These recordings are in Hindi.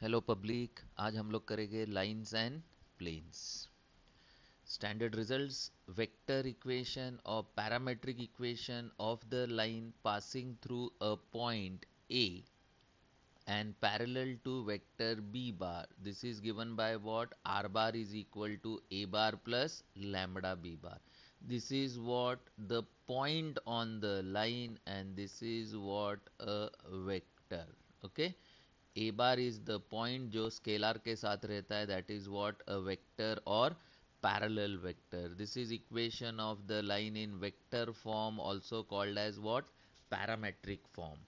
हेलो पब्लिक आज हम लोग करेंगे lines and planes standard results vector equation और parametric equation of the line passing through a point A and parallel to vector B bar this is given by what R bar is equal to A bar plus lambda B bar this is what the point on the line and this is what a vector okay okay? A bar is the point जो स्केलर के साथ रहता है that is what a vector और parallel vector this is equation of the line in vector form also called as what parametric form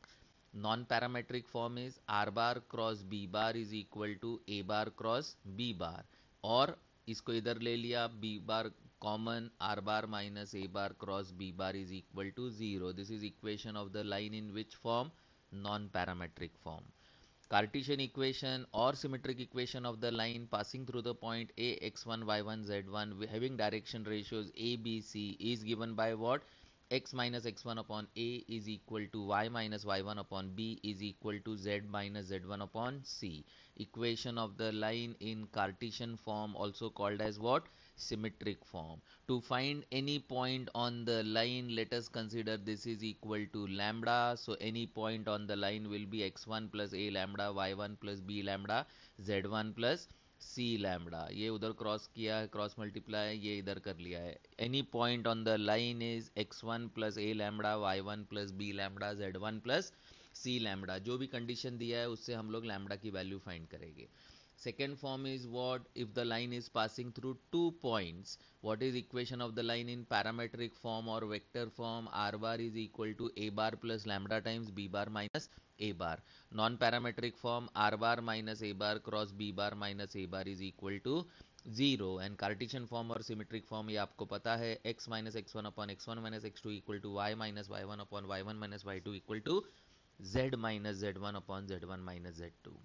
non parametric form is are bar cross B bar is equal to A bar cross B bar और इसको इधर ले लिया B bar common R bar minus A bar cross B bar is equal to zero this is equation of the line in which form non parametric form Cartesian equation or symmetric equation of the line passing through the point A x1 y1 z1 having direction ratios A B C is given by what? x minus x1 upon A is equal to y minus y1 upon B is equal to z minus z1 upon C. Equation of the line in Cartesian form also called as what? symmetric form. To find any point on the line, let us consider this is equal to lambda. So any point on the line will be x1 plus a lambda, y1 plus b lambda, z1 plus c lambda ye udhar cross kiya hai cross multiply ye idhar kar liya hai any point on the line is x1 plus a lambda y1 plus b lambda z1 plus c lambda jo bhi condition diya hai usse hum log lambda ki value find karenge second form is what if the line is passing through two points what is equation of the line in parametric form or vector form r bar is equal to a bar plus lambda times b bar minus a bar non parametric form r bar minus a bar cross b bar minus a bar is equal to zero and Cartesian form और सिमेट्रिक फॉर्म ये आपको पता है x minus x one upon X one minus x two equal to Y minus Y one upon Y one minus Y two equal to Z minus Z one upon Z one minus Z two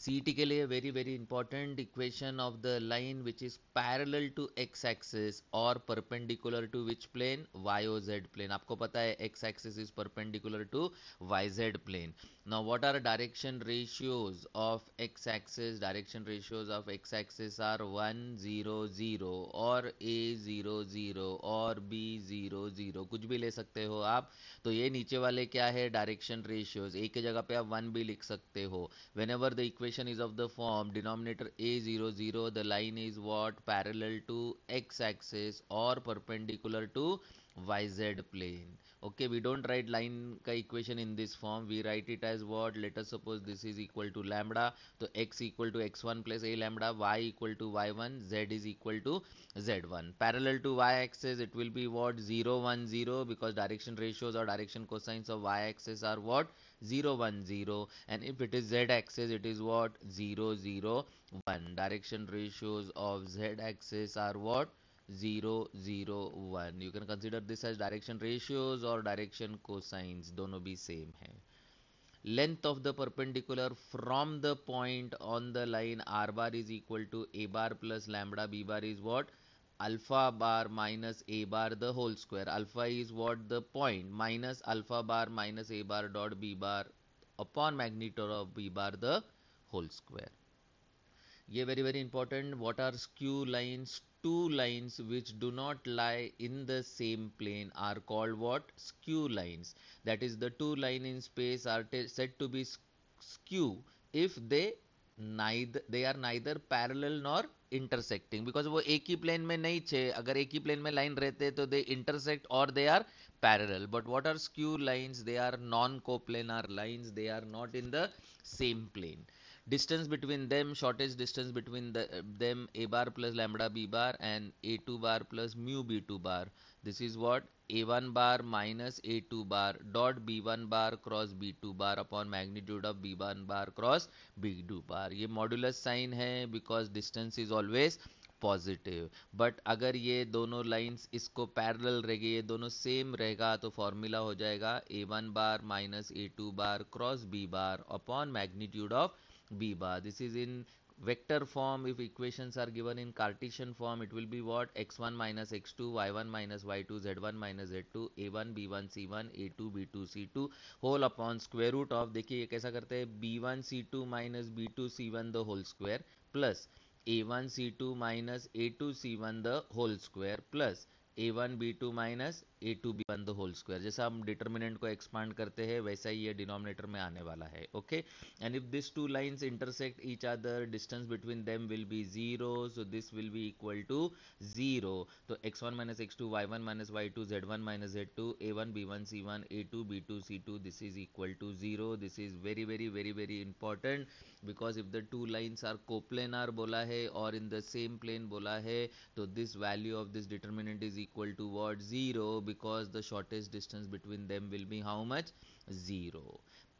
CET के लिए very very important equation of the line which is parallel to X axis और perpendicular to which plane Y O Z plane आपको पता है X axis is perpendicular to Y Z plane now what are direction ratios of X axis direction ratios of X axis are one zero zero और ए जीरो जीरो और बी जीरो जीरो कुछ भी ले सकते हो आप तो ये नीचे वाले क्या है डायरेक्शन रेशियोज एक जगह पे आप वन भी लिख सकते हो whenever the equation equation is of the form denominator a00 0, the line is what parallel to x axis or perpendicular to yz plane okay we don't write line ka equation in this form we write it as what let us suppose this is equal to lambda so x equal to x1 plus a lambda y equal to y1 z is equal to z1 parallel to y axis it will be what 0 1 0 because direction ratios or direction cosines of y axis are what 010 and if it is z axis it is what 001 direction ratios of z axis are what 001 you can consider this as direction ratios or direction cosines dono be same hai length of the perpendicular from the point on the line r bar is equal to a bar plus lambda b bar is what alpha bar minus a bar the whole square. Alpha is what the point minus alpha bar minus a bar dot b bar upon magnitude of b bar the whole square. Yeah, very very important what are skew lines two lines which do not lie in the same plane are called what skew lines that is the two line in space are said to be skew if they neither they are neither parallel nor intersecting because वो एक ही प्लेन में नहीं छे अगर एक ही प्लेन में लाइन रहते तो दे इंटरसेक्ट और they are parallel but what are skew lines they are non coplanar lines they are not in the same plane distance between them shortest distance between them a bar plus lambda b bar and a2 bar plus mu b2 bar this is what a one bar minus a two bar dot b one bar cross b two bar upon magnitude of b one bar cross b two bar ये मॉड्यूलस साइन है because distance is always positive but अगर ये दोनों लाइंस इसको पैरेलल रहेगी ये दोनों सेम रहेगा तो फॉर्मूला हो जाएगा a one bar minus a two bar cross B bar upon magnitude of b bar this is in vector form if equations are given in cartesian form it will be what x1 minus x2 y1 minus y2 z1 minus z2 a1 b1 c1 a2 b2 c2 whole upon square root of देखिए ये कैसा करते हैं b1 c2 minus b2 c1 the whole square plus a1 c2 minus a2 c1 the whole square plus a1 b2 minus a two b one the whole square जैसा हम डिटर्मिनेंट को एक्सपांड करते हैं वैसा ही ये डिनोमिनेटर में आने वाला है okay and if this two lines intersect each other distance between them will be zero so this will be equal to zero तो x one minus x two y one minus Y two z one minus Z two a one b one c one A two b two c two this is equal to zero this is very very very very important because if the to lines are coplanar बोला है और इन द सेम प्लेन बोला है तो this value of this determinant is equal to what zero because the shortest distance between them will be how much zero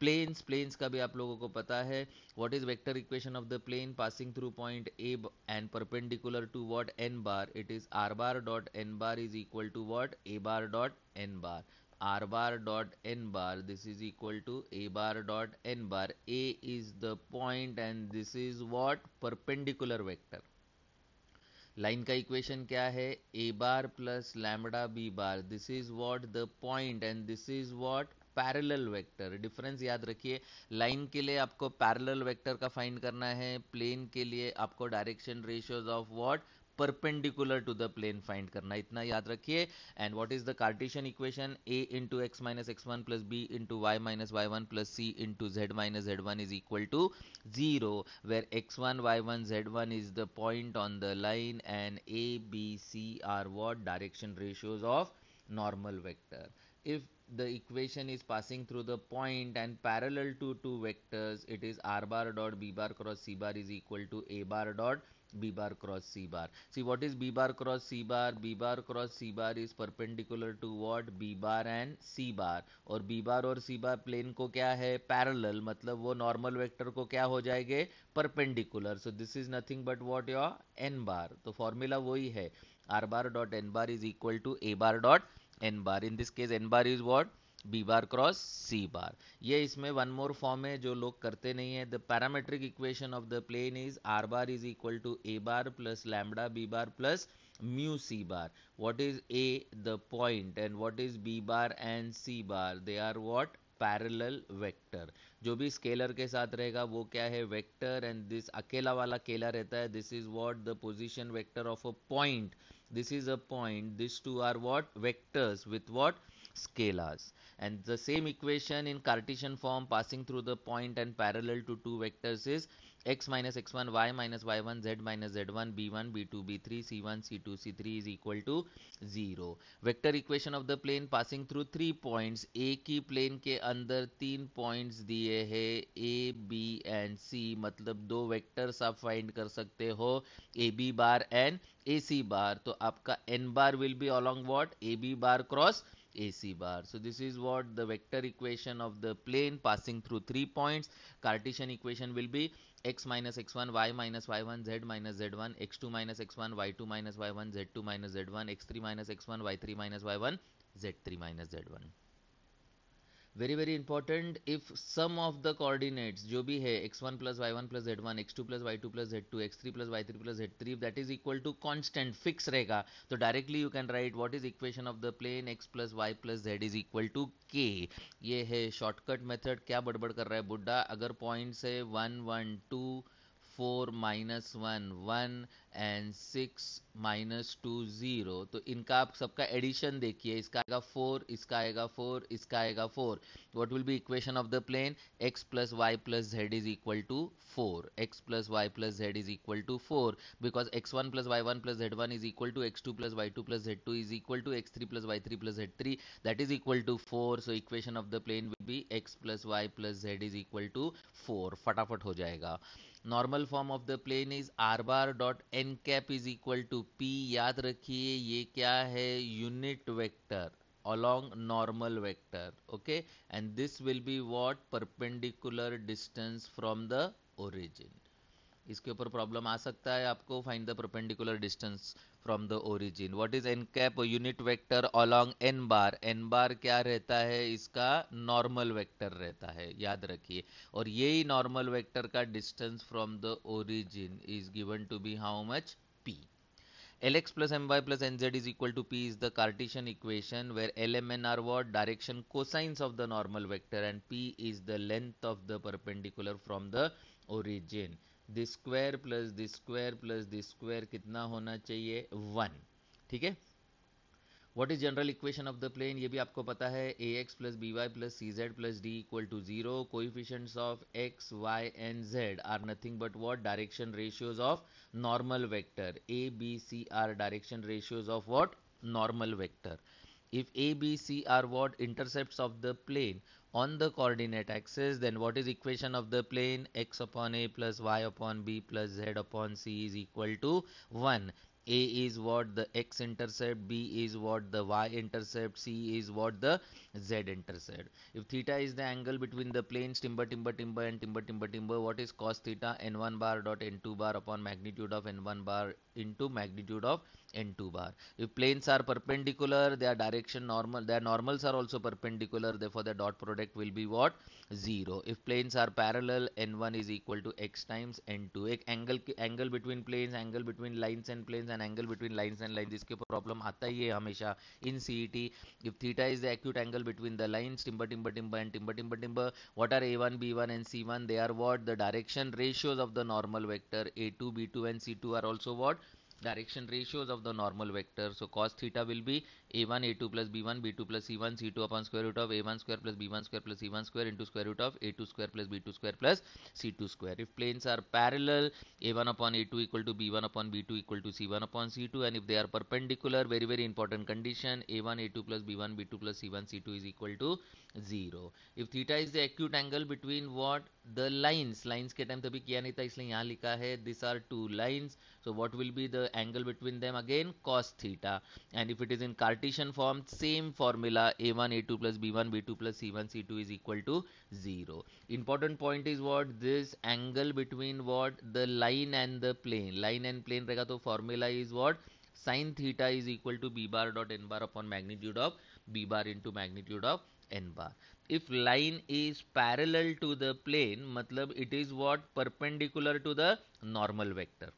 planes planes ka bhi aap logo ko pata hai what is vector equation of the plane passing through point A and perpendicular to what n bar it is r bar dot n bar is equal to what A bar dot n bar r bar dot n bar this is equal to a bar dot n bar a is the point and this is what perpendicular vector line का इक्वेशन क्या है a bar plus lambda B bar this is what the point and this is what parallel vector difference याद रखिए लाइन के लिए आपको पैरेलल वेक्टर का फाइंड करना है प्लेन के लिए आपको direction ratios of what perpendicular to the plane find करना इतना याद रखिए and what is the Cartesian equation a into x minus x one plus b into y minus Y one plus C into z minus Z one is equal to zero where x one y one z one is the point on the line and a B c are what direction ratios of normal vector if the equation is passing through the point and parallel to two vectors it is r bar dot b bar cross c bar is equal to a bar dot b bar cross c bar see what is b bar cross c bar b bar cross c bar is perpendicular to what b bar and c bar और b bar और c bar plane को क्या है parallel मतलब वो normal vector को क्या हो जाएंगे perpendicular so this is nothing but what your n bar तो formula वही है r bar dot n bar is equal to a bar dot n bar in this case n bar is what b bar cross c bar ये इसमें वन मोर फॉर्म है जो लोग करते नहीं है the parametric equation of the plane is are bar is equal to A bar plus lambda B bar plus mu c bar what is a the point and what is b bar and c bar they are what parallel vector जो भी स्केलर के साथ रहेगा वो क्या है वेक्टर एंड दिस अकेला वाला केला रहता है this is what the position vector of a point this is a point this two are what vectors with what scalars and the same equation in Cartesian form passing through the point and parallel to two vectors is x minus x1 y minus y1 z minus z1 b1 b2 b3 c1 c2 c3 is equal to 0 vector equation of the plane passing through three points a ki plane ke andar teen points diye hai a b and c matlab do vectors aap find kar sakte ho ab bar and ac bar to aapka n bar will be along what ab bar cross AC bar. So this is what the vector equation of the plane passing through three points. Cartesian equation will be x minus x1, y minus y1, z minus z1, x2 minus x1, y2 minus y1, z2 minus z1, x3 minus x1, y3 minus y1, z3 minus z1. Very very important if sum of the coordinates जो भी है x one plus y one plus z one x two plus y two plus z two x three plus y three plus z three that is equal to constant fix रहेगा तो directly you can write what is equation of the plane x plus y plus z is equal to k ये है शॉर्टकट मेथड क्या बड़बड़ कर रहा है बुड्ढा अगर पॉइंट्स है one one two four minus one one and six minus two zero तो इनका आप सबका एडिशन देखिए इसका आएगा फोर इसका आएगा फोर इसका आएगा four what will be equation of the plane x plus y plus z is equal to four x plus y plus z is equal to four because x one plus y one plus z one is equal to x two plus y two plus z two is equal to x three plus y three plus z three that is equal to four so equation of the plane will be x plus y plus z is equal to four फटाफट हो जाएगा normal form of the plane is are bar dot n cap is equal to p याद रखिए ये क्या है unit vector along normal vector okay and this will be what perpendicular distance from the origin इसके ऊपर प्रॉब्लम आ सकता है आपको find the perpendicular distance from the origin what is n cap unit vector along n bar n bar क्या रहता है इसका नॉर्मल वेक्टर रहता है याद रखिए और यही नॉर्मल वेक्टर का distance from the origin is given to be how much p l x plus m y plus n z is equal to p is the Cartesian equation where l m n are what direction cosines of the normal vector and p is the length of the perpendicular from the origin this square plus this square plus this square कितना होना चाहिए वन ठीक है what is general equation of the plane ये भी आपको पता है a x plus b y plus c z plus d equal to zero coefficients of x y and z are nothing but what direction ratios of normal vector a B c are direction ratios of what normal vector if A, B, C are what intercepts of the plane on the coordinate axis then what is equation of the plane x upon a plus y upon b plus z upon c is equal to 1 a is what the x intercept b is what the y intercept c is what the z intercept if theta is the angle between the planes timber timber timber and timber timber timber what is cos theta n1 bar dot n2 bar upon magnitude of n1 bar into magnitude of n2 bar. If planes are perpendicular, their direction normal, their normals are also perpendicular, therefore their dot product will be what? 0. If planes are parallel, n1 is equal to x times n2. Angle, angle between planes, angle between lines and planes and angle between lines and lines. इसके problem आता ही है हमेशा in CET. If theta is the acute angle between the lines, timber, timber, timber and timber, timber, timber. What are a1, b1 and c1? They are what? The direction ratios of the normal vector a2, b2 and c2 are also what? direction ratios of the normal vector. So cos theta will be a1 a2 plus b1 b2 plus c1 c2 upon square root of a1 square plus b1 square plus c1 square into square root of a2 square plus b2 square plus c2 square if planes are parallel a1 upon a2 equal to b1 upon b2 equal to c1 upon c2 and if they are perpendicular very very important condition a1 a2 plus b1 b2 plus c1 c2 is equal to 0 if theta is the acute angle between what the lines lines ke time tabhi kiya nahi isliye yahan likha hai these are two lines so what will be the angle between them again cos theta and if it is in Cartesian partition form same formula a1 a2 plus b1 b2 plus c1 c2 is equal to 0 important point is what this angle between what the line and the plane line and plane rahega to formula is what sin theta is equal to b bar dot n bar upon magnitude of b bar into magnitude of n bar if line is parallel to the plane matlab it is what perpendicular to the normal vector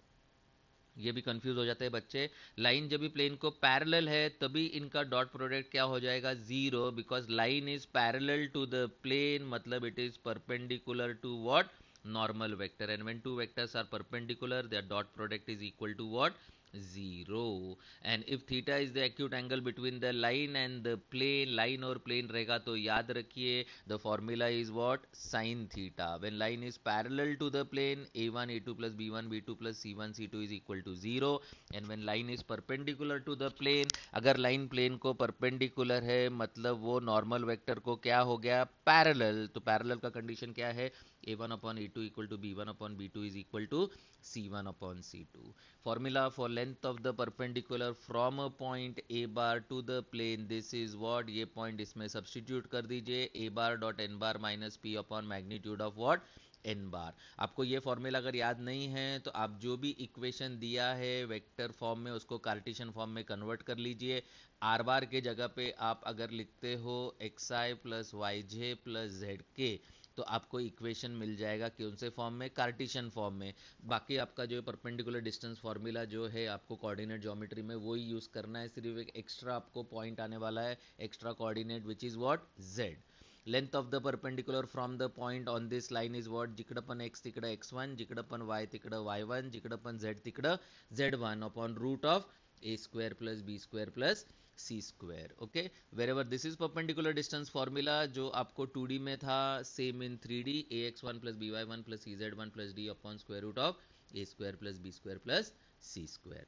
ये भी कंफ्यूज हो जाते हैं बच्चे लाइन जब भी प्लेन को पैरेलल है तभी इनका डॉट प्रोडक्ट क्या हो जाएगा zero because line is parallel to the plane मतलब it is perpendicular to what normal vector and when two vectors are perpendicular their dot product is equal to what zero and if theta is the acute angle between the line and the plane line और प्लेन रहेगा तो याद रखिए the formula is what sine theta when line is parallel to the plane a one A two plus B one B two plus C one C two is equal to zero and when line is perpendicular to the plane अगर लाइन प्लेन को परपेंडिकुलर है मतलब वो नॉर्मल वेक्टर को क्या हो गया पैरल तो पैरल का कंडीशन क्या है ए one upon a two equal to b one upon b two is equal to c one upon c two formula for length of the perpendicular from a point a bar to the plane this is what ये पॉइंट इसमें सब्सटीट्यूट कर दीजिए a bar dot n bar minus p upon magnitude of what n bar आपको ये फॉर्मूला अगर याद नहीं है तो आप जो भी इक्वेशन दिया है वेक्टर फॉर्म में उसको कार्टिशन फॉर्म में कन्वर्ट कर लीजिए आर बार के जगह पे आप अगर लिखते हो x i plus y j plus z k तो आपको इक्वेशन मिल जाएगा कौन से फॉर्म में कार्टिशन फॉर्म में बाकी आपका जो परपेंडिकुलर डिस्टेंस फॉर्मूला जो है आपको कोऑर्डिनेट ज्योमेट्री में वही यूज़ करना है सिर्फ एक एक्स्ट्रा आपको पॉइंट आने वाला है extra coordinate which is what z length of the perpendicular from the point on this line is what जिकडं पण एक्स तिकड़े एक्स वन जिकड़ पण वाय तिकडं वाय वन जिकड़ पण झेड तिकडं z one upon root of a square plus b square plus C square okay wherever this is perpendicular distance formula जो आपको टू डी में था same in 3D D A x one plus b y one plus c z one plus d upon square root of a square plus B square plus C square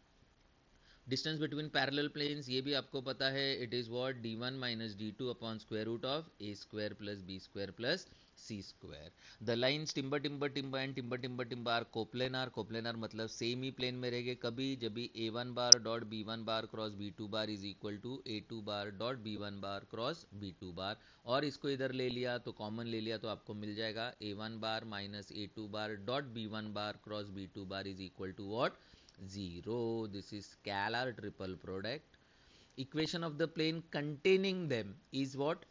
distance between parallel planes ये भी आपको पता है it is what d one minus d two upon square root of a square plus B square plus C square the lines timber timber timber and timber timber timber are coplanar coplanar मतलब सेम ही प्लेन में रहेंगे कभी जब भी a one bar dot b one bar cross b two bar is equal to a two bar dot b one bar cross b two bar और इसको इधर ले लिया तो कॉमन ले लिया तो आपको मिल जाएगा a one bar minus a two bar dot b one bar cross b two bar is equal to what zero this is scalar triple product equation of the plane containing them is what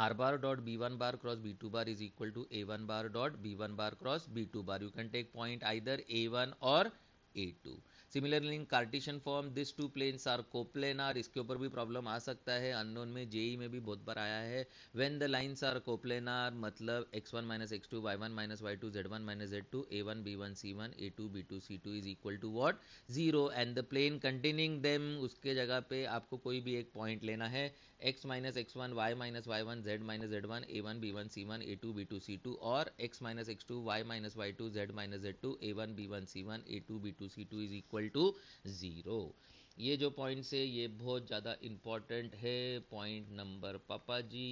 r bar bar dot b one cross b two bar is equal to a one bar dot b one bar cross b two bar you can take point either a one और ए to similarly in Cartesian form this two planes are coplanar इसके ऊपर भी प्रॉब्लम आ सकता है अननोन में जेई e में भी बहुत बार आया है when the lines are coplanar मतलब x one minus x two y one minus Y two z one minus Z two a one b one c one A two b two c two is equal to what zero and the plane containing them उसके जगह पे आपको कोई भी एक पॉइंट लेना है x minus x one Y minus Y one Z minus Z one a one b one c one A two b two c two और x minus x two Y minus Y two Z minus Z two a one b one c one A two b two c two is equal to zero ये जो पॉइंट्स है ये बहुत ज़्यादा इम्पॉर्टेंट है पॉइंट नंबर पापा जी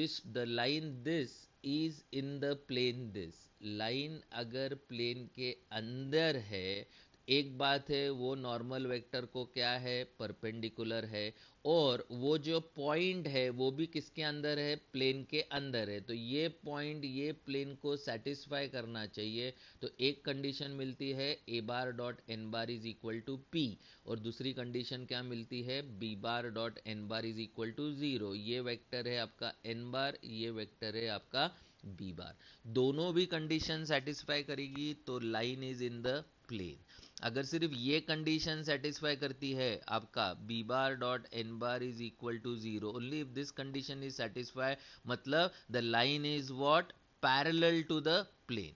this the line this is in the plane this line अगर प्लेन के अंदर है तो एक बात है वो नॉर्मल वेक्टर को क्या है परपेंडिकुलर है और वो जो पॉइंट है वो भी किसके अंदर है प्लेन के अंदर है तो ये पॉइंट ये प्लेन को सेटिस्फाई करना चाहिए तो एक कंडीशन मिलती है a bar dot n bar is equal to p और दूसरी कंडीशन क्या मिलती है b bar dot n bar is equal to zero ये वेक्टर है आपका एन बार ये वेक्टर है आपका बी बार दोनों भी कंडीशन सेटिस्फाई करेगी तो line is in the plane अगर सिर्फ ये कंडीशन सेटिस्फाई करती है आपका b bar dot n bar is equal to zero only if this condition is satisfy मतलब the line is what parallel to the plane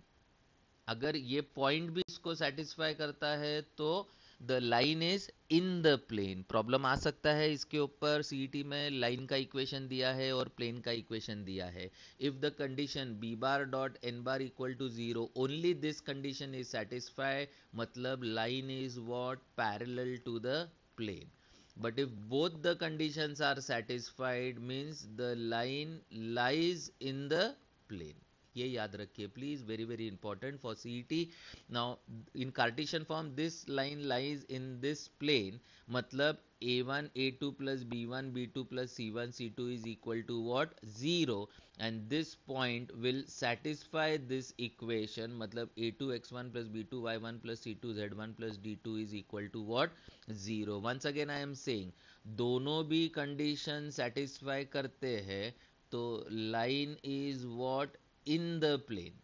अगर ये पॉइंट भी इसको सेटिस्फाई करता है तो the line is in the plane problem आ सकता है इसके ऊपर सीईटी में लाइन का इक्वेशन दिया है और प्लेन का इक्वेशन दिया है if the condition b bar dot n bar equal to zero only this condition is satisfy मतलब line is what parallel to the plane but if both the condition are satisfied means the line lies in the plane ये याद रखिए please very very important for C T now in cartesian form this line lies in this plane मतलब a one A two plus B one B two plus C one C two is equal to what zero and this point will satisfy this equation मतलब a two x one plus b two y one plus c two z one plus d two is equal to what zero once again I am saying दोनों भी कंडीशन सेटिस्फाई करते हैं तो line is what in the plane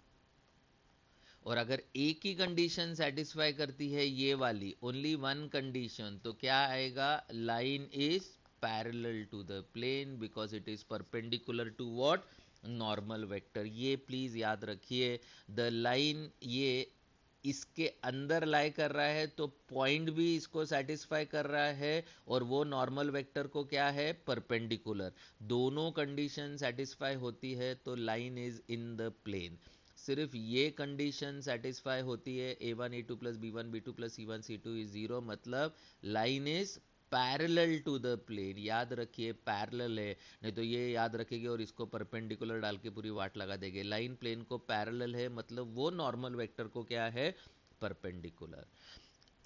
और अगर एक ही कंडीशन सेटिस्फाई करती है ये वाली ओनली वन कंडीशन तो क्या आएगा line is parallel to the plane because it is perpendicular to what normal vector ये प्लीज याद रखिए द लाइन ये इसके अंदर लाई कर रहा है तो पॉइंट भी इसको सेटिस्फाई कर रहा है और वो नॉर्मल वेक्टर को क्या है परपेंडिकुलर दोनों कंडीशन सेटिस्फाई होती है तो line is in the plane सिर्फ ये कंडीशन सेटिस्फाई होती है ए one A two plus B one B two plus C one C two is zero मतलब line is parallel to the plane याद रखिए पैरेलल है नहीं तो ये याद रखेंगे और इसको परपेंडिकुलर डाल के पूरी वाट लगा देंगे लाइन प्लेन को पैरेलल है मतलब वो नॉर्मल वेक्टर को क्या है perpendicular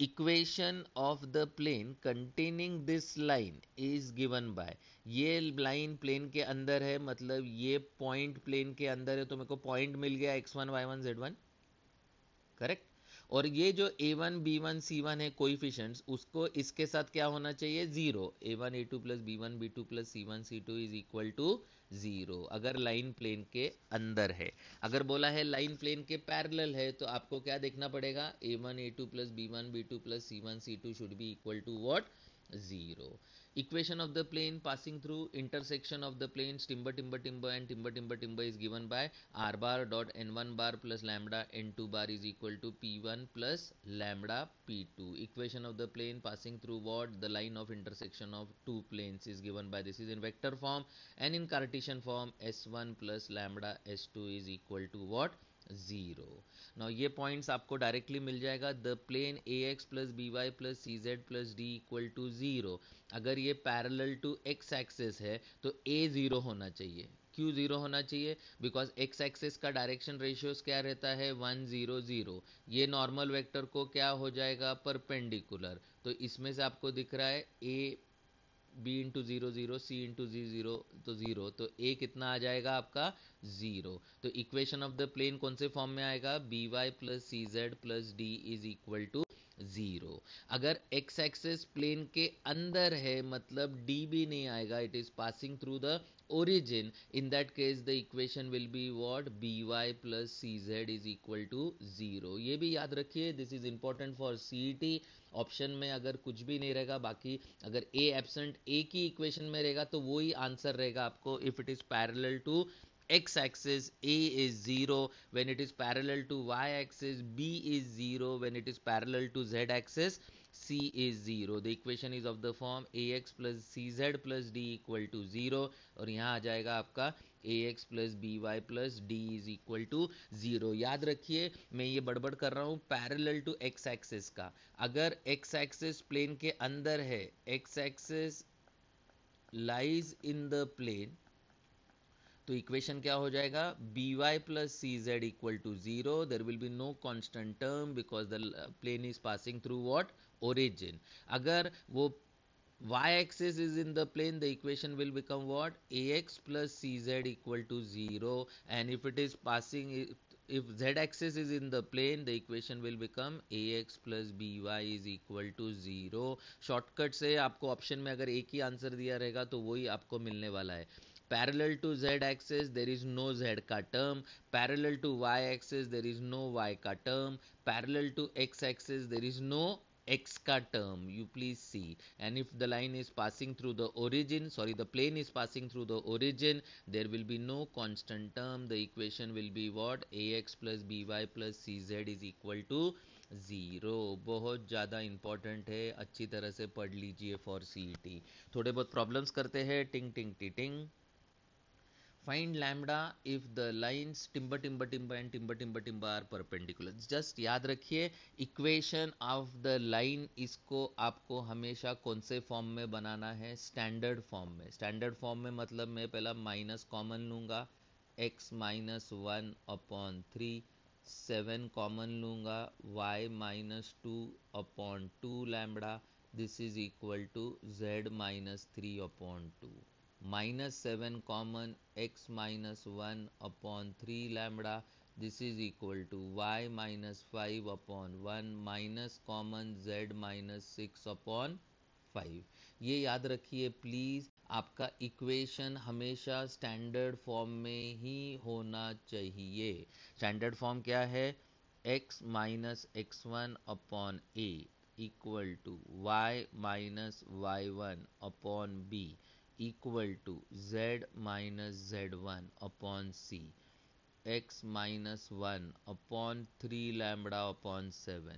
equation of the plane containing this line is given by ये लाइन प्लेन के अंदर है मतलब ये पॉइंट प्लेन के अंदर है तो मेरे को पॉइंट मिल गया x one y one z one correct और ये जो a one b one c one है कोइफिशंट्स उसको इसके साथ क्या होना चाहिए zero a one A two plus B one B two plus C one C two is equal to zero अगर लाइन प्लेन के अंदर है अगर बोला है लाइन प्लेन के पैरेलल है तो आपको क्या देखना पड़ेगा a one A two plus B one B two plus C one C two should be equal to what zero equation of the plane passing through intersection of the planes timber timber timber and timber timber timber is given by r bar dot n1 bar plus lambda n2 bar is equal to p1 plus lambda p2 equation of the plane passing through what the line of intersection of two planes is given by this is in vector form and in cartesian form s1 plus lambda s2 is equal to what zero ना ये पॉइंट्स आपको डायरेक्टली मिल जाएगा the plane a x plus b y plus c z plus d equal to zero अगर ये पैरेलल टू एक्स एक्सेस है तो ए ज़ीरो होना चाहिए क्यों ज़ीरो होना चाहिए बिकॉज एक्स एक्सेस का डायरेक्शन रेशियोज क्या रहता है वन ज़ीरो ज़ीरो ये नॉर्मल वेक्टर को क्या हो जाएगा परपेंडिकुलर तो इसमें से आपको दिख रहा है a b into zero zero c into जी ज़ीरो तो ज़ीरो तो ए कितना आ जाएगा आपका जीरो तो इक्वेशन ऑफ द प्लेन कौन से फॉर्म में आएगा b y plus c z plus d is equal to zero अगर एक्स एक्सेस प्लेन के अंदर है मतलब डी भी नहीं आएगा it is passing through the that case the equation will be what b y plus c z is equal to zero ये भी याद रखिए is important for C T option में अगर कुछ भी नहीं रहेगा बाकी अगर ए एब्सेंट ए की इक्वेशन में रहेगा तो वो ही आंसर रहेगा आपको if it is parallel to x-axis a is 0 when it is parallel to y-axis b is 0 when it is parallel to z-axis c is 0 the equation is of the form ax plus cz plus d equal to 0 और यहाँ आ जाएगा आपका ax plus by plus d is equal to 0 याद रखिए मैं ये बड़बड़ कर रहा हूँ पैरेलल टू x एक्सिस का अगर x एक्सिस प्लेन के अंदर है x axis lies in the plane तो इक्वेशन क्या हो जाएगा b y plus c z equal to zero there will be no constant term because the plane is passing through what origin अगर वो y axis is in the plane the equation will become what ax plus cz equal to 0 and if it is passing if z axis is in the plane the equation will become ax plus by is equal to 0 shortcut से आपको ऑप्शन में अगर एक ही आंसर दिया रहेगा तो वही आपको मिलने वाला है parallel to z axis there is no z ka term parallel to y axis there is no y ka term parallel to x axis there is no x ka term you please see and if the line is passing through the origin sorry the plane is passing through the origin there will be no constant term the equation will be what ax plus by plus cz is equal to zero बहुत ज़्यादा इंपॉर्टेंट है अच्छी तरह से पढ़ लीजिए फॉर सी थोड़े बहुत प्रॉब्लम्स करते हैं टिंग टिंग टिटिंग find lambda if the lines timber timber timber and timber timber timber are perpendicular just याद रखिए equation of the line इसको आपको हमेशा कौन से फॉर्म में बनाना है स्टैंडर्ड फॉर्म में स्टैंडर्ड फॉर्म में मतलब मैं पहला माइनस कॉमन लूँगा x minus one upon three seven common लूँगा y minus two upon two lambda this is equal to z minus three upon two minus seven common x minus one upon three lambda this is equal to Y minus five upon one minus common z minus six upon five ये याद रखिए प्लीज आपका इक्वेशन हमेशा स्टैंडर्ड फॉर्म में ही होना चाहिए स्टैंडर्ड फॉर्म क्या है x minus x one upon a equal to Y minus Y one upon b equal to z minus z1 upon c x minus 1 upon 3 lambda upon 7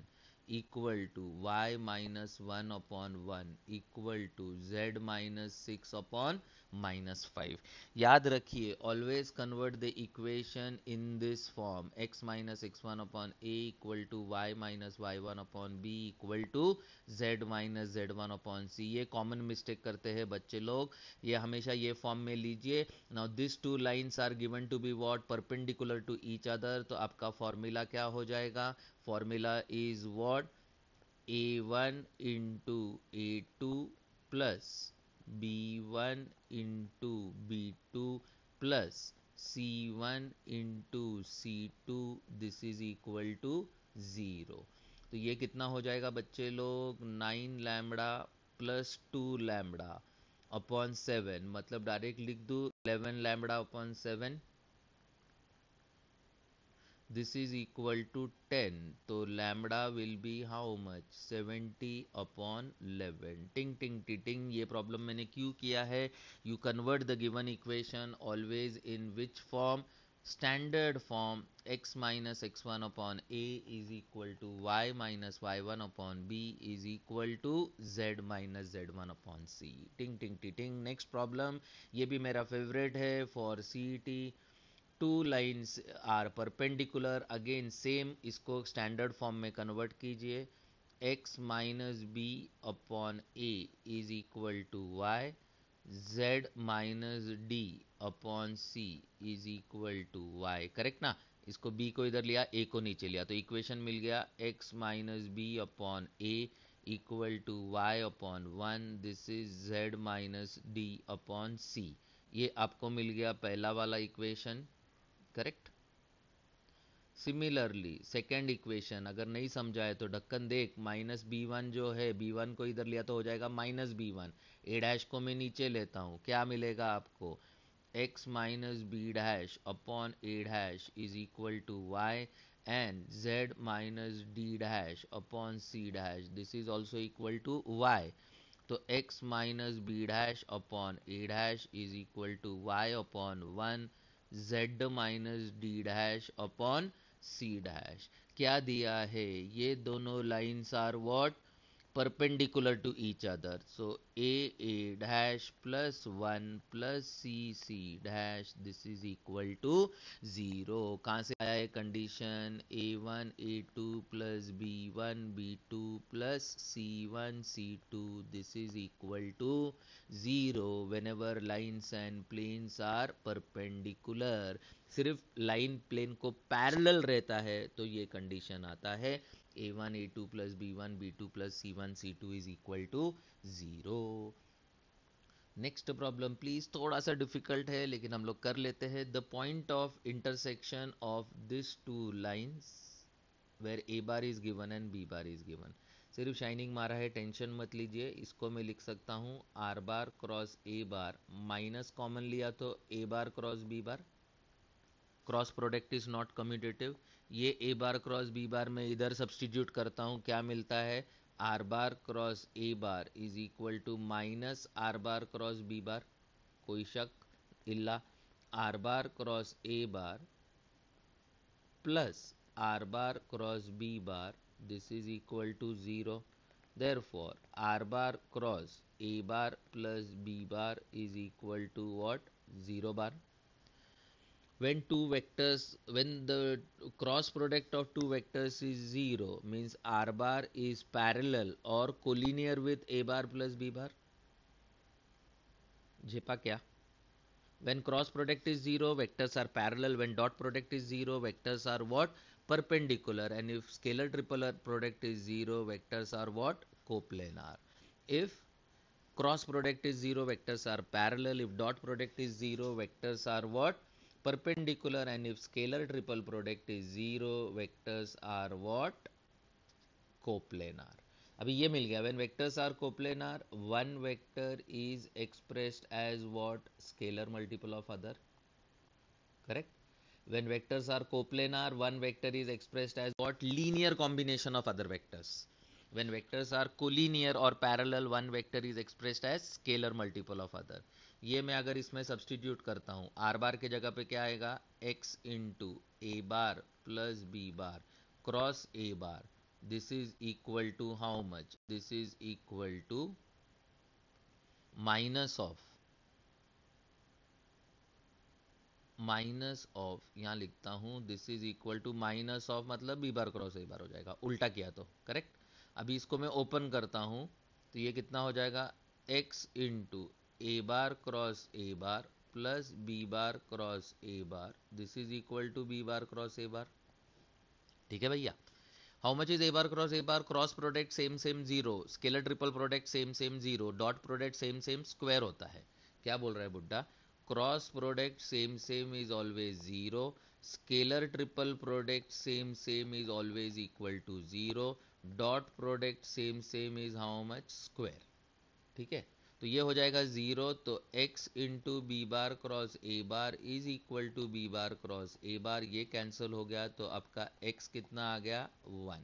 equal to y minus 1 upon 1 equal to z minus 6 upon minus five याद रखिए always convert the equation in this form x minus x one upon a equal to Y minus Y one upon b equal to Z minus Z one upon c ये कॉमन मिस्टेक करते हैं बच्चे लोग ये हमेशा ये फॉर्म में लीजिए now this two lines are given to be what perpendicular to each other तो आपका फॉर्मूला क्या हो जाएगा formula is what a one into a two plus b1 into b2 plus c1 into c2 this is equal to 0. तो ये कितना हो जाएगा बच्चे लोग nine lambda plus two lambda upon seven मतलब डायरेक्ट लिख दू eleven lambda upon seven this is equal to 10 so lambda will be how much 70 upon 11 ting ting ting ting ये problem मैंने क्यों किया है you convert the given equation always in which form standard form x minus x1 upon a is equal to y minus y1 upon b is equal to z minus z1 upon c ting ting ting ting next problem ये भी मेरा favorite है for CET two lines are perpendicular again same इसको स्टैंडर्ड फॉर्म में कन्वर्ट कीजिए x minus b upon a is equal to Y z minus d upon c is equal to y correct ना इसको बी को इधर लिया ए को नीचे लिया तो इक्वेशन मिल गया x minus b upon a equal to y upon one this is z minus d upon c ये आपको मिल गया पहला वाला equation correct similarly second equation अगर नहीं समझा है तो ढक्कन देख माइनस बी वन जो है बी वन को इधर लिया तो हो जाएगा minus b one a dash को मैं नीचे लेता हूँ क्या मिलेगा आपको x minus b dash upon a dash is equal to y and z minus d dash upon c dash this is also equal to y तो x minus b dash upon a dash is equal to y upon one z minus d dash upon c dash क्या दिया है ये दोनों lines are what perpendicular to each other. So a a dash plus 1 plus c c dash this is equal to 0. कहाँ से आया है condition A1 A2 plus B1 B2 plus C1 C2 this is equal to 0 whenever lines and planes are perpendicular. सिर्फ लाइन प्लेन को पैरेलल रहता है तो ये कंडीशन आता है ए ए one two plus B one B two plus C one C two is equal to zero next problem please थोड़ा सा डिफिकल्ट है लेकिन हम लोग कर लेते हैं the point of intersection of this two lines where a bar is given and b bar is given सिर्फ शाइनिंग मारा है टेंशन मत लीजिए इसको मैं लिख सकता हूँ r bar cross a bar minus common लिया तो a bar cross B bar cross product is not commutative ये a bar cross B bar में इधर सब्सटीट्यूट करता हूँ क्या मिलता है r bar cross a bar is equal to minus r bar cross B bar कोई शक इल्ला r bar cross a bar plus r bar cross B bar this is equal to zero for r bar cross a bar plus b bar is equal to what zero bar when two vectors when the cross product of two vectors is 0 means r bar is parallel or collinear with a bar plus b bar jepa kya when cross product is 0 vectors are parallel when dot product is 0 vectors are what perpendicular and if scalar triple product is 0 vectors are what coplanar if cross product is 0 vectors are parallel if dot product is 0 vectors are what perpendicular and if scalar triple product is zero vectors are what coplanar अभी ये मिल गया when vectors are coplanar one vector is expressed as what scalar multiple of other correct when vectors are coplanar one vector is expressed as what linear combination of other vectors when vectors are collinear or parallel one vector is expressed as scalar multiple of other ये मैं अगर इसमें सब्सटीट्यूट करता हूँ आर बार के जगह पे क्या आएगा x into a bar plus b bar cross a bar this is equal to how much this is equal to minus of minus of यहाँ लिखता हूँ this is equal to minus of मतलब b bar cross a bar हो जाएगा उल्टा किया तो करेक्ट अभी इसको मैं ओपन करता हूँ तो ये कितना हो जाएगा x into a bar cross a bar plus b bar cross a bar this is equal to b bar cross a bar ठीक है भैया how much is a bar cross a bar cross product same same zero scalar triple product same same zero dot product same same square होता है क्या बोल रहा है बुड्ढा cross product same same is always zero scalar triple product same same is always equal to zero dot product same same is how much square ठीक है तो ये हो जाएगा ज़ीरो तो x into b bar cross a bar is equal to b bar cross a bar ये कैंसिल हो गया तो आपका x कितना आ गया one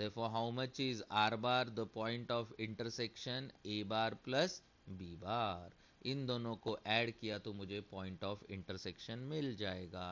therefore how much is are bar the point of intersection a bar plus b bar इन दोनों को ऐड किया तो मुझे पॉइंट ऑफ इंटरसेक्शन मिल जाएगा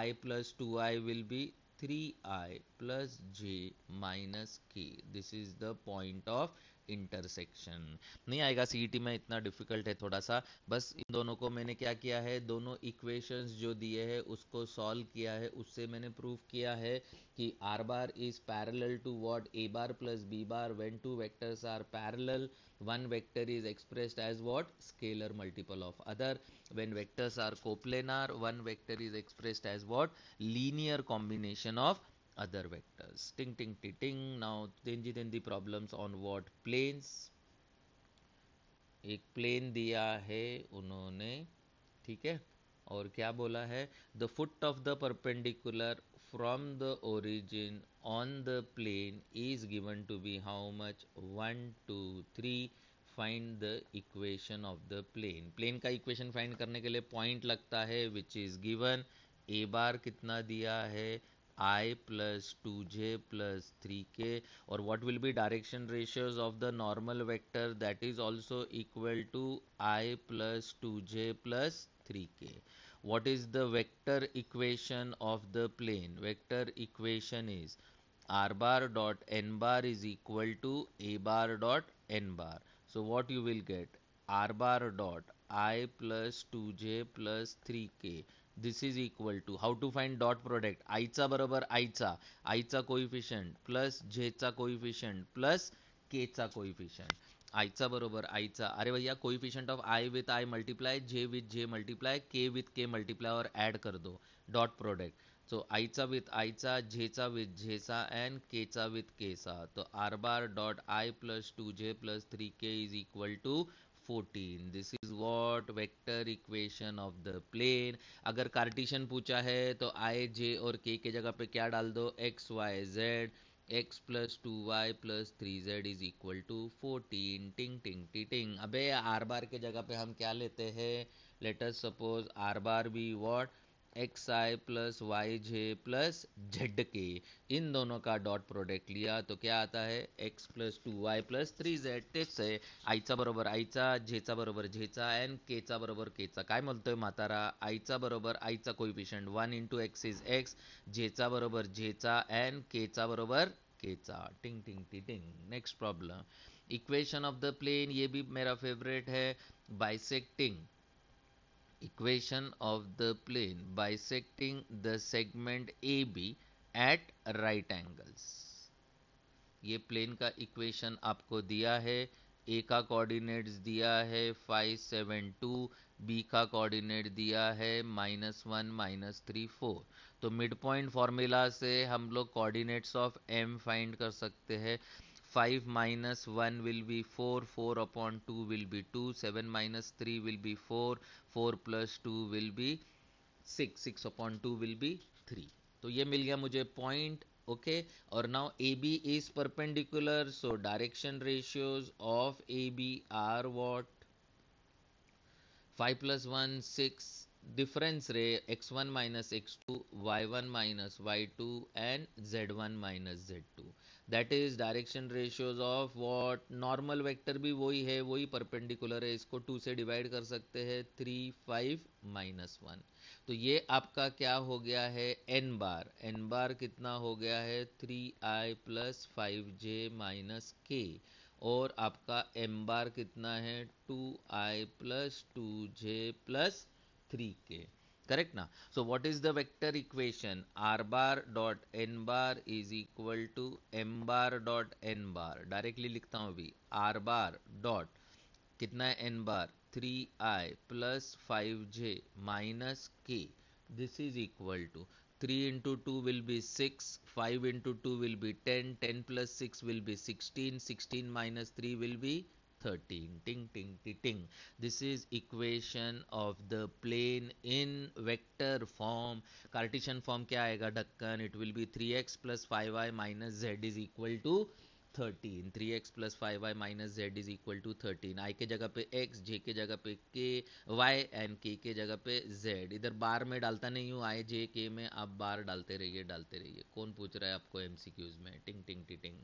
i plus two i will be three i plus j minus k this is the point of intersection नहीं आएगा सीईटी में इतना डिफिकल्ट है थोड़ा सा बस इन दोनों को मैंने क्या किया है दोनों इक्वेशंस जो दिए हैं उसको सॉल्व किया है उससे मैंने प्रूफ किया है कि r bar is parallel to what a bar plus b bar when two vectors are parallel one vector is expressed as what scalar multiple of other when vectors are coplanar one vector is expressed as what linear combination of other vectors. Ting ting ting ting. Now then the problems on what planes? एक प्लेन दिया है उन्होंने ठीक है और क्या बोला है the foot of the perpendicular from the origin on the plane is given to be how much one two three find the equation of the plane plane का इक्वेशन फाइंड करने के लिए पॉइंट लगता है विच इज गिवन ए बार कितना दिया है i plus 2j plus 3k or what will be direction ratios of the normal vector that is also equal to i plus 2j plus 3k what is the vector equation of the plane vector equation is r bar dot n bar is equal to a bar dot n bar so what you will get r bar dot i plus 2j plus 3k this is equal to how to find dot product आईचा बरोबर आईचा आईचा कोइफिशियंट प्लस झेचा कोइफिशियंट प्लस केचा कोइफिशियंट आयचा बरोबर आईचा अरे भैया coefficient of i with i multiply j with j multiply k with k मल्टिप्लायवर ॲड कर दो डॉट प्रोडक्ट सो आईचा विथ आईचा झेचा विथ झेचा अँड केचा विथ केचा तो r bar dot i plus two j plus three k is equal to fourteen this is what vector equation of the plane अगर कार्टिशन पूछा है तो आई जे और के के जगह पे क्या डाल दो x y z x plus two y plus three z is equal to fourteen ting टिंग टी टिंग अबे आर बार के जगह पे हम क्या लेते हैं later suppose r bar be what x i plus y j plus z k इन दोनों का डॉट प्रोडक्ट लिया तो क्या आता है x plus two y plus three z तेच आहे आईचा बरोबर आईचा झेचा बरोबर झेचा अँड केचा बरोबर केचा काय म्हणतोय म्हातारा आईचा बरोबर आईचा coefficient one into x is x झेचा बरोबर झेचा अँड केचा बरोबर केचा टिंग टिंग टी ting next problem equation of the plane ये भी मेरा फेवरेट है bisecting equation of the plane bisecting the segment AB at right angles. ये प्लेन का इक्वेशन आपको दिया है ए का कोऑर्डिनेट्स दिया है फाइव सेवन टू बी का कोऑर्डिनेट दिया है minus one minus three four तो मिड पॉइंट फॉर्मूला से हम लोग कोऑर्डिनेट्स ऑफ एम फाइंड कर सकते हैं five minus one will be four four upon two will be two seven minus three will be four four plus two will be six six upon two will be three तो ये मिल गया मुझे पॉइंट ओके और now a b is perpendicular so direction ratios of a b are what five plus one six difference रे x one minus x two y one minus Y to and z one minus Z two that is direction ratios of what normal vector भी वही है वही परपेंडिकुलर है इसको टू से डिवाइड कर सकते हैं थ्री फाइव माइनस वन तो ये आपका क्या हो गया है एन बार एन बार कितना हो गया है three i plus five j minus k और आपका एम बार कितना है two i plus two j plus three k correct ना so what is the vector equation r bar dot n bar is equal to m bar dot n bar directly लिखता हूं अभी आर बार डॉट कितना है n bar three i plus five j minus k this is equal to three into two will be six five into two will be ten ten plus six will be sixteen sixteen minus three will be 13 ting ting ting ting this is equation of the plane in vector form cartesian form kya aayega dhakkan it will be 3x plus 5y minus z is equal to 13 3x plus 5y minus z is equal to 13 i ke jagah pe x j ke jagah pe k y and k ke jagah pe z idhar bar mein dalta nahi hu i j k mein में आप बार डालते रहिए डालते रहिए कौन पूछ रहा है आपको MCQs ting ting ting, ting.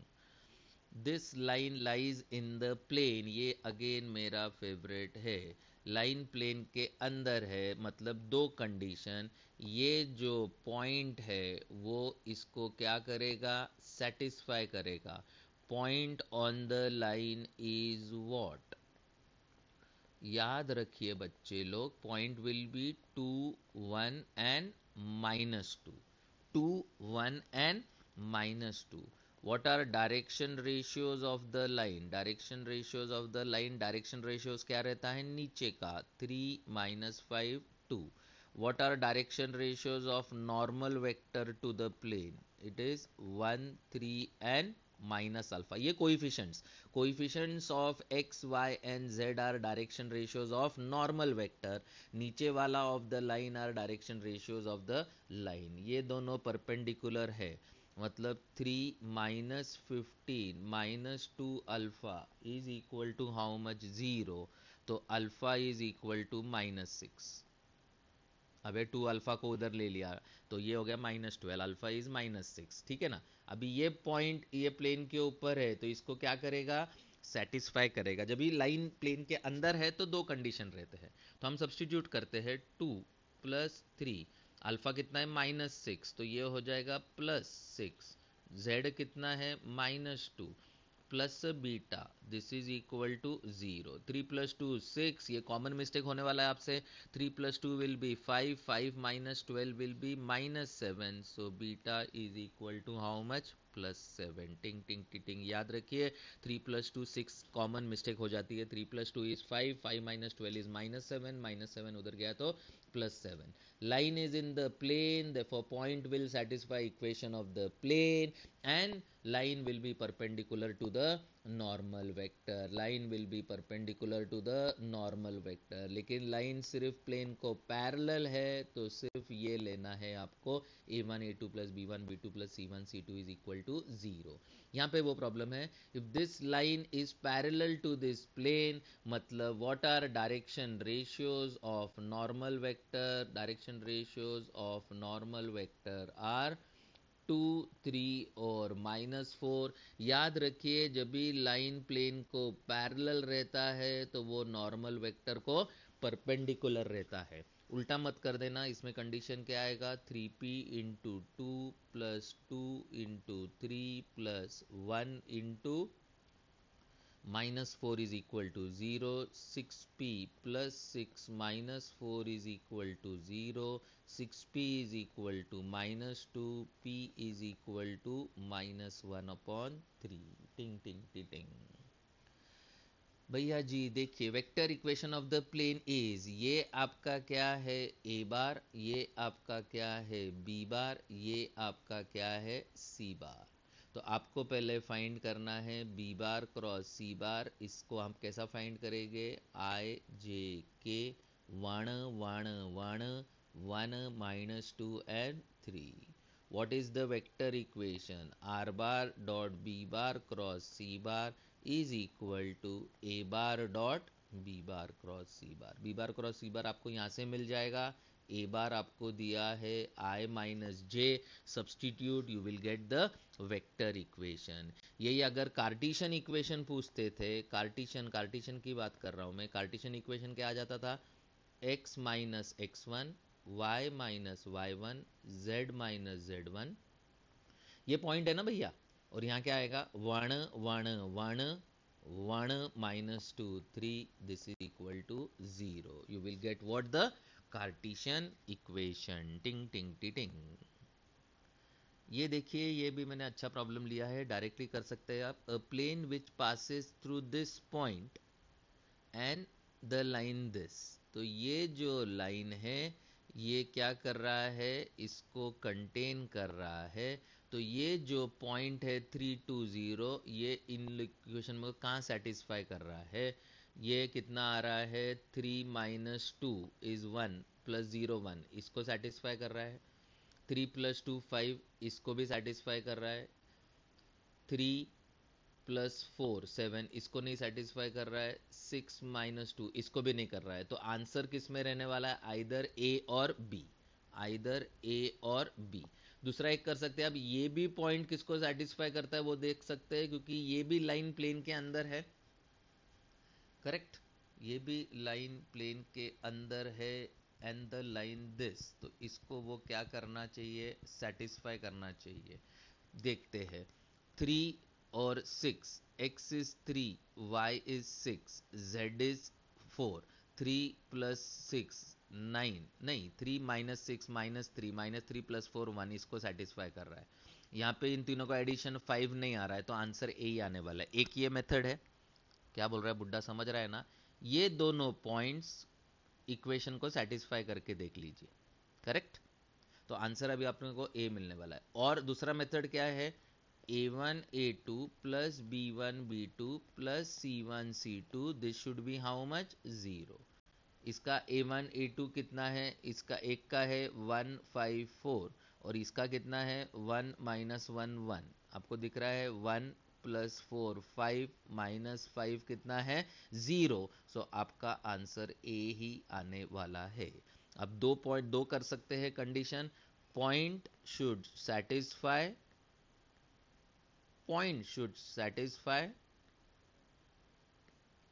This line lies in the plane ये अगेन मेरा फेवरेट है लाइन प्लेन के अंदर है मतलब दो कंडीशन ये जो पॉइंट है वो इसको क्या करेगा सेटिस्फाई करेगा point on the line is what याद रखिए बच्चे लोग point will be two one and minus two two one and minus two what are direction ratios of the line direction ratios of the line direction ratios क्या रहता है नीचे का three minus five two what are direction ratios of normal vector to the plane it is 1 3 and minus alpha ये coefficients coefficients of x y and z are direction ratios of normal vector नीचे वाला of the line are direction ratios of the line ये दोनों परपेंडिकुलर है मतलब three minus fifteen minus two alpha is equal to how much zero तो alpha is equal to minus six अबे टू अल्फ़ा को उधर ले लिया तो ये हो गया minus twelve alpha is minus six ठीक है ना अभी ये पॉइंट ये प्लेन के ऊपर है तो इसको क्या करेगा सेटिस्फाई करेगा जब ये लाइन प्लेन के अंदर है तो दो कंडीशन रहते हैं तो हम सब्सटीट्यूट करते हैं टू प्लस थ्री अल्फा कितना है माइनस सिक्स तो ये हो जाएगा प्लस सिक्स जेड कितना है minus two plus beta this is equal to zero three plus two six ये कॉमन मिस्टेक होने वाला है आपसे three plus two will be five five minus twelve will be minus seven so beta is equal to how much plus seven ting ting ting ting याद रखिए three plus two six common mistake हो जाती है three plus two is five five minus twelve is minus seven minus seven उधर गया तो plus seven line is in the plane the for point will satisfy equation of the plane and line will be perpendicular to the normal vector line will be perpendicular to the normal vector लेकिन लाइन सिर्फ प्लेन को पैरेलल है तो सिर्फ ये लेना है आपको a one A two plus B one B two plus C one C two is equal to zero यहाँ पे वो प्रॉब्लम है if this line is parallel to this plane मतलब what are direction ratios of normal vector direction ratios of normal vector are two three और माइनस फोर याद रखिए जब भी लाइन प्लेन को पैरेलल रहता है तो वो नॉर्मल वेक्टर को परपेंडिकुलर रहता है उल्टा मत कर देना इसमें कंडीशन क्या आएगा three p into two plus two into three plus one into minus four is equal to zero six p plus six minus four is equal to zero six p is equal to minus two p is equal to minus one upon three ting टिंग टी टिंग भैया जी देखिए vector equation of the plane is ये आपका क्या है ए बार ये आपका क्या है बी बार ये आपका क्या है सी बार तो आपको पहले फाइंड करना है बी बार क्रॉस सी बार इसको हम कैसा फाइंड करेंगे i j k one one one one minus two and three what is the vector equation r bar dot b bar cross c bar is equal to A bar dot b bar cross c bar b bar cross c bar आपको यहाँ से मिल जाएगा ए बार आपको दिया है i minus j substitute you will get the vector equation यही अगर कार्टिशन इक्वेशन पूछते थे कार्टिशन कार्टिशन की बात कर रहा हूं मैं कार्टिशन इक्वेशन क्या आ जाता था X minus x one Y minus Y one Z minus Z one ये पॉइंट है ना भैया और यहाँ क्या आएगा one one one one minus two three this is equal to zero you will get what the Cartesian equation टिंग टिंग टी टिंग ये देखिए ये भी मैंने अच्छा प्रॉब्लम लिया है डायरेक्टली कर सकते हैं आप plane which passes through this point and the line this तो ये जो लाइन है ये क्या कर रहा है इसको कंटेन कर रहा है तो ये जो पॉइंट है थ्री टू ज़ीरो ये इन इक्वेशन में कहाँ सेटिस्फाई कर रहा है ये कितना आ रहा है three minus two is one plus zero one इसको सेटिस्फाई कर रहा है थ्री प्लस टू फाइव इसको भी सेटिस्फाई कर रहा है थ्री प्लस फोर सेवन इसको नहीं सेटिस्फाई कर रहा है सिक्स माइनस टू इसको भी नहीं कर रहा है तो आंसर किस में रहने वाला है आइधर ए और बी आइधर ए और बी दूसरा एक कर सकते हैं अब ये भी पॉइंट किसको सेटिस्फाई करता है वो देख सकते हैं क्योंकि ये भी लाइन प्लेन के अंदर है करेक्ट ये भी लाइन प्लेन के अंदर है एंड द लाइन दिस तो इसको वो क्या करना चाहिए सेटिस्फाई करना चाहिए देखते हैं थ्री और six X is three Y is six Z is four three plus six nine नहीं three minus six minus three minus three plus four one इसको सेटिस्फाई कर रहा है यहाँ पे इन तीनों का एडिशन फाइव नहीं आ रहा है तो आंसर ए ही आने वाला है एक ये मेथड है क्या बोल रहा है बुड्ढा समझ रहा है ना ये दोनों पॉइंट्स इक्वेशन को सेटिस्फाई करके देख लीजिए करेक्ट तो आंसर अभी आप लोगों को ए मिलने वाला है और दूसरा मेथड क्या है ए one A two plus B one B two plus C one C two this should be how much zero इसका ए वन ए टू कितना है इसका एक का है वन फाइव फोर और इसका कितना है वन माइनस वन वन आपको दिख रहा है one plus four five minus five कितना है ज़ीरो सो so, आपका आंसर ए ही आने वाला है अब दो पॉइंट दो कर सकते हैं condition point should satisfy point should satisfy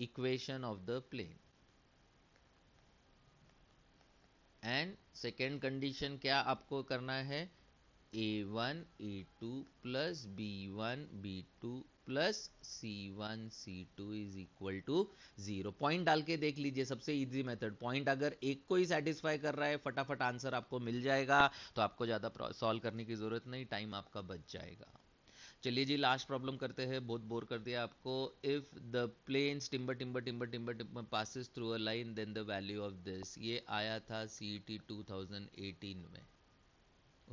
equation of the plane and second condition क्या आपको करना है ए ए one two plus B one B two plus C one C two is equal to zero point डाल के देख लीजिए सबसे इजी मेथड पॉइंट अगर एक को ही सेटिस्फाई कर रहा है फटाफट आंसर आपको मिल जाएगा तो आपको ज़्यादा सॉल्व करने की ज़रूरत नहीं टाइम आपका बच जाएगा चलिए जी लास्ट प्रॉब्लम करते हैं बहुत बोर कर दिया आपको if the plane timber timber timber timber timber passes through a line then the value of this ये आया था C T two thousand eighteen में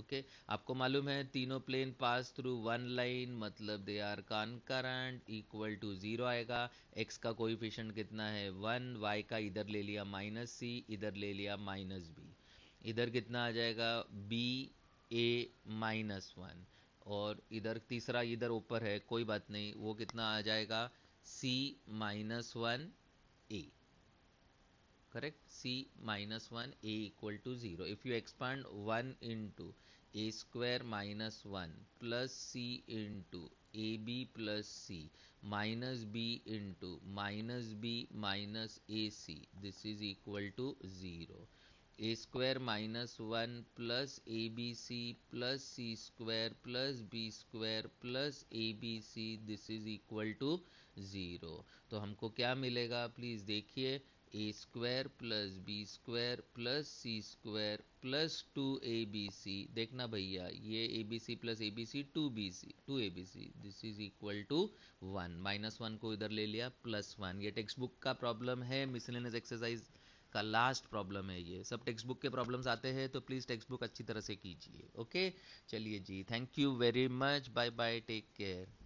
ओके आपको मालूम है तीनों plane pass through one line मतलब they are concurrent equal to zero आएगा एक्स का कोएफिशिएंट कितना है वन वाई का इधर ले लिया माइनस सी इधर ले लिया माइनस बी इधर कितना आ जाएगा बी ए माइनस वन और इधर तीसरा इधर ऊपर है कोई बात नहीं वो कितना आ जाएगा C minus one A correct C minus one A equal to zero if you expand one into A square minus one plus C into A B plus C minus B into minus B minus A C this is equal to zero A square minus one plus A B C plus C square plus B square plus A B C this is equal to zero तो हमको क्या मिलेगा प्लीज़ देखिए A square plus B square plus C square plus two A B C देखना भैया ये A B C plus A B C two B C two A B C this is equal to one minus one को इधर ले लिया प्लस वन ये टेक्स्ट बुक का प्रॉब्लम है मिसलेनियस एक्सरसाइज का लास्ट प्रॉब्लम है ये सब टेक्स्ट बुक के प्रॉब्लम्स आते हैं तो प्लीज़ टेक्स्ट बुक अच्छी तरह से कीजिए ओके चलिए जी thank you very much bye bye take care